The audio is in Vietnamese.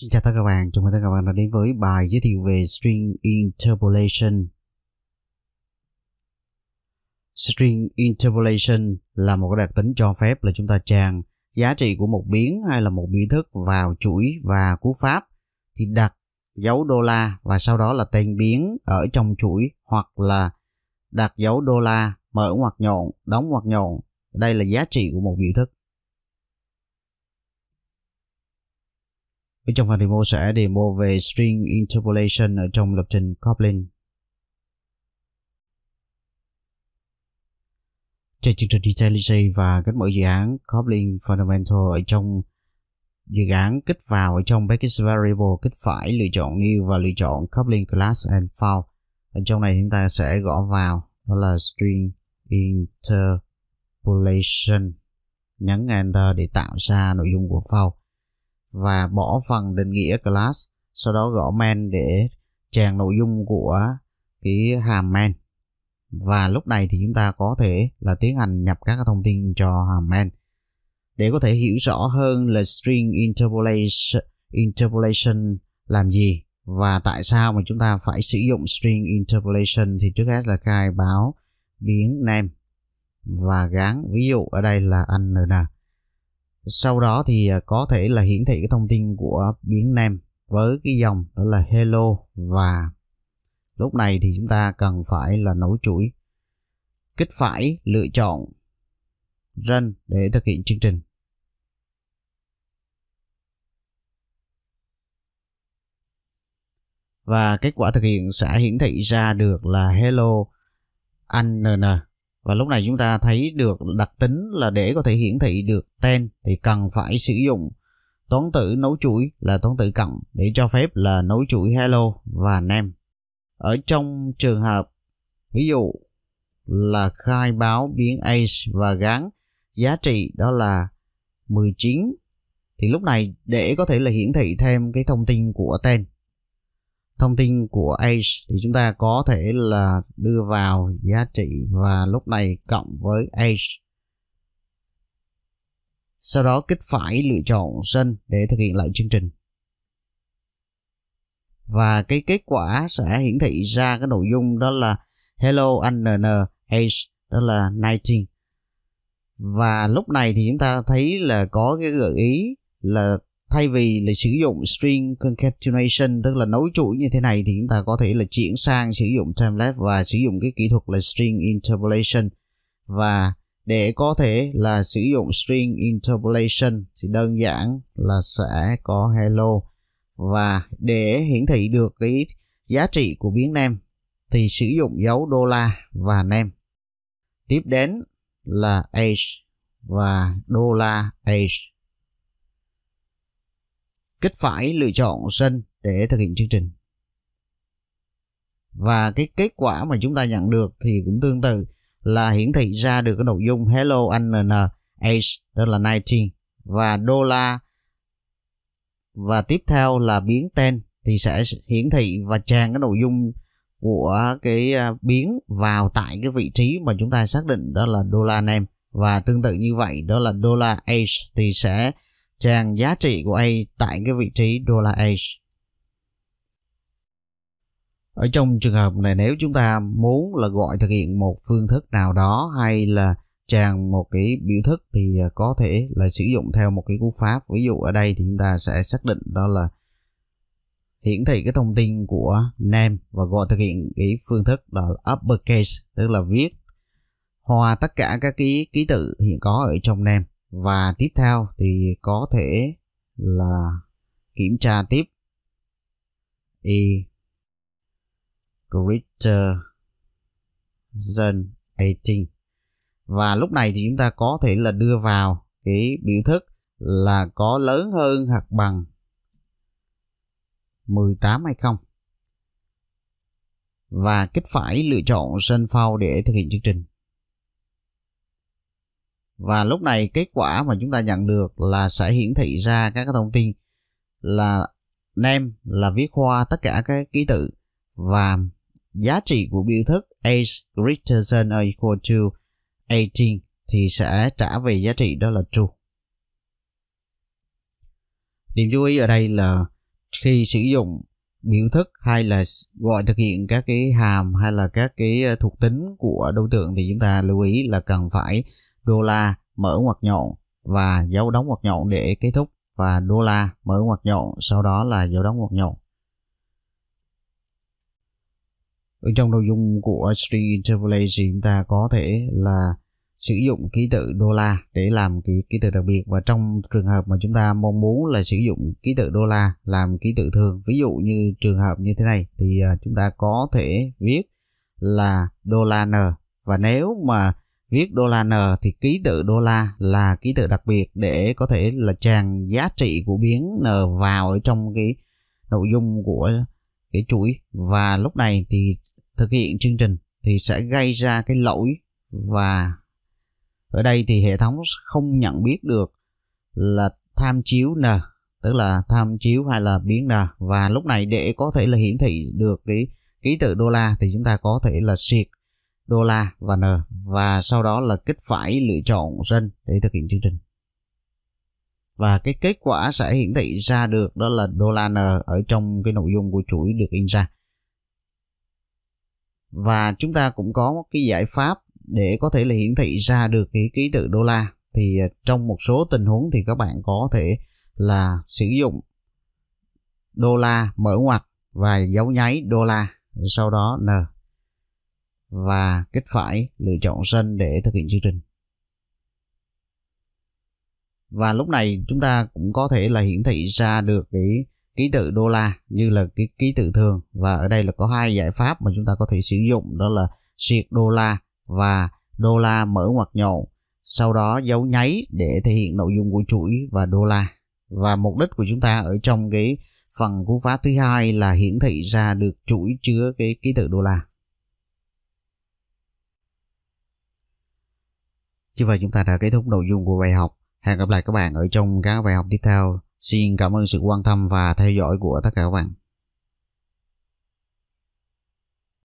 Xin chào tất cả các bạn, chào mừng tất cả các bạn đã đến với bài giới thiệu về String Interpolation. String Interpolation là một đặc tính cho phép là chúng ta tràn giá trị của một biến hay là một biểu thức vào chuỗi và cú pháp thì đặt dấu đô la và sau đó là tên biến ở trong chuỗi hoặc là đặt dấu đô la mở ngoặc nhọn, đóng ngoặc nhọn. Đây là giá trị của một biểu thức Ở trong phần demo sẽ demo về string interpolation ở trong lập trình Kotlin. Trên chương trình IntelliJ và các mở dự án Kotlin Fundamental ở trong dự án kích vào ở trong package variable kích phải lựa chọn new và lựa chọn Kotlin class and file. Ở trong này chúng ta sẽ gõ vào đó là string interpolation nhấn enter để tạo ra nội dung của file và bỏ phần định nghĩa class sau đó gõ main để tràn nội dung của cái hàm main và lúc này thì chúng ta có thể là tiến hành nhập các thông tin cho hàm main để có thể hiểu rõ hơn là string interpolation interpolation làm gì và tại sao mà chúng ta phải sử dụng string interpolation thì trước hết là khai báo biến name và gắn ví dụ ở đây là anh n sau đó thì à, có thể là hiển thị cái thông tin của biến nam với cái dòng đó là hello và lúc này thì chúng ta cần phải là nối chuỗi kích phải lựa chọn run để thực hiện chương trình và kết quả thực hiện sẽ hiển thị ra được là hello anh nn và lúc này chúng ta thấy được đặc tính là để có thể hiển thị được tên thì cần phải sử dụng toán tử nối chuỗi là toán tử cộng để cho phép là nối chuỗi hello và name. Ở trong trường hợp ví dụ là khai báo biến age và gắn giá trị đó là 19 thì lúc này để có thể là hiển thị thêm cái thông tin của tên thông tin của age thì chúng ta có thể là đưa vào giá trị và lúc này cộng với age sau đó kích phải lựa chọn sân để thực hiện lại chương trình và cái kết quả sẽ hiển thị ra cái nội dung đó là hello nn age đó là 19 và lúc này thì chúng ta thấy là có cái gợi ý là thay vì là sử dụng string concatenation tức là nối chuỗi như thế này thì chúng ta có thể là chuyển sang sử dụng timelapse và sử dụng cái kỹ thuật là string interpolation và để có thể là sử dụng string interpolation thì đơn giản là sẽ có hello và để hiển thị được cái giá trị của biến name thì sử dụng dấu đô la và name tiếp đến là age và đô la age Kích phải lựa chọn sân để thực hiện chương trình. Và cái kết quả mà chúng ta nhận được thì cũng tương tự là hiển thị ra được cái nội dung Hello anh NN Age đó là 19 và đô la và tiếp theo là biến tên thì sẽ hiển thị và tràn cái nội dung của cái à, biến vào tại cái vị trí mà chúng ta xác định đó là đô la name và tương tự như vậy đó là đô la age thì sẽ trang giá trị của A tại cái vị trí dollar A. Ở trong trường hợp này nếu chúng ta muốn là gọi thực hiện một phương thức nào đó hay là trang một cái biểu thức thì à, có thể là sử dụng theo một cái cú pháp. Ví dụ ở đây thì chúng ta sẽ xác định đó là hiển thị cái thông tin của name và gọi thực hiện cái phương thức là uppercase tức là viết hòa tất cả các ký ký tự hiện có ở trong name và tiếp theo thì có thể là kiểm tra tiếp e greater than 18 và lúc này thì chúng ta có thể là đưa vào cái biểu thức là có lớn hơn hoặc bằng 18 hay không và kích phải lựa chọn sân phao để thực hiện chương trình và lúc này kết quả mà chúng ta nhận được là sẽ hiển thị ra các cái thông tin là nem là viết khoa tất cả các ký tự và giá trị của biểu thức age greater than or equal to 18 thì sẽ trả về giá trị đó là true. Điểm chú ý ở đây là khi sử dụng biểu thức hay là gọi thực hiện các cái hàm hay là các cái ờ, thuộc tính của đối tượng thì chúng ta lưu ý là cần phải đô la mở ngoặc nhọn và dấu đóng ngoặc nhọn để kết thúc và đô la mở ngoặc nhọn sau đó là dấu đóng ngoặc nhọn ở trong nội dung của string interpolation chúng ta có thể là sử dụng ký tự đô la để làm ký ký tự đặc biệt và trong trường hợp mà chúng ta mong muốn là sử dụng ký tự đô la làm ký tự thường ví dụ như trường hợp như thế này thì à, chúng ta có thể viết là đô la n và nếu mà viết đô la n thì ký tự đô la là ký tự đặc biệt để có thể là tràn giá trị của biến n vào ở trong cái nội dung của cái chuỗi và lúc này thì thực hiện chương trình thì sẽ gây ra cái lỗi và ở đây thì hệ thống không nhận biết được là tham chiếu n tức là tham chiếu hay là biến n và lúc này để có thể là hiển thị được cái ký tự đô la thì chúng ta có thể là siết đô la và N và sau đó là kích phải lựa chọn dân để thực hiện chương trình. Và cái kết quả sẽ hiển thị ra được đó là đô la N ở trong cái nội dung của chuỗi được in ra. Và chúng ta cũng có một cái giải pháp để có thể là hiển thị ra được cái ký tự đô la thì à, trong một số tình huống thì các bạn có thể là sử dụng đô la mở ngoặc và dấu nháy đô la sau đó n và kích phải lựa chọn sân để thực hiện chương trình. Và lúc này chúng ta cũng có thể là hiển thị ra được cái ký tự đô la như là cái ký tự thường và ở đây là có hai giải pháp mà chúng ta có thể sử dụng đó là siết đô la và đô la mở ngoặc nhậu sau đó dấu nháy để thể hiện nội dung của chuỗi và đô la và mục đích của chúng ta ở trong cái phần cú pháp thứ hai là hiển thị ra được chuỗi chứa cái ký tự đô la Như vậy chúng ta đã kết thúc nội dung của bài học. Hẹn gặp lại các bạn ở trong các bài học tiếp theo. Xin cảm ơn sự quan tâm và theo dõi của tất cả các bạn.